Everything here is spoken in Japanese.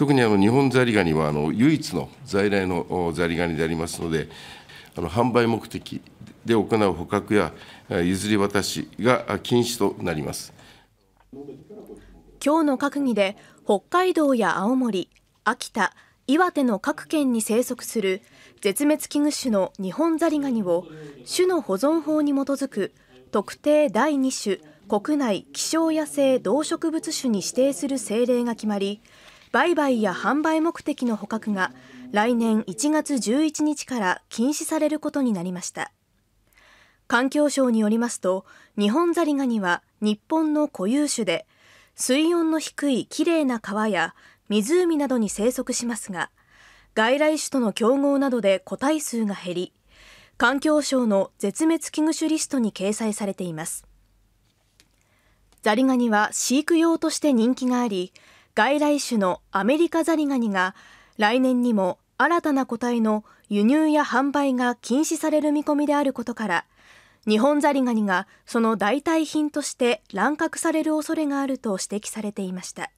特にあの日本ザリガニはあの唯一の在来のザリガニでありますので、あの販売目的で行う捕獲や譲り渡しが禁止となります。今日の閣議で北海道や青森、秋田、岩手の各県に生息する絶滅危惧種のニホンザリガニを種の保存法に基づく特定第2種国内希少野生動植物種に指定する政令が決まり売買や販売目的の捕獲が来年1月11日から禁止されることになりました環境省によりますとニホンザリガニは日本の固有種で水温の低いきれいな川や湖などに生息しますが外来種との競合などで個体数が減り環境省の絶滅危惧種リストに掲載されていますザリガニは飼育用として人気があり外来種のアメリカザリガニが来年にも新たな個体の輸入や販売が禁止される見込みであることから日本ザリガニがその代替品として乱獲される恐れがあると指摘されていました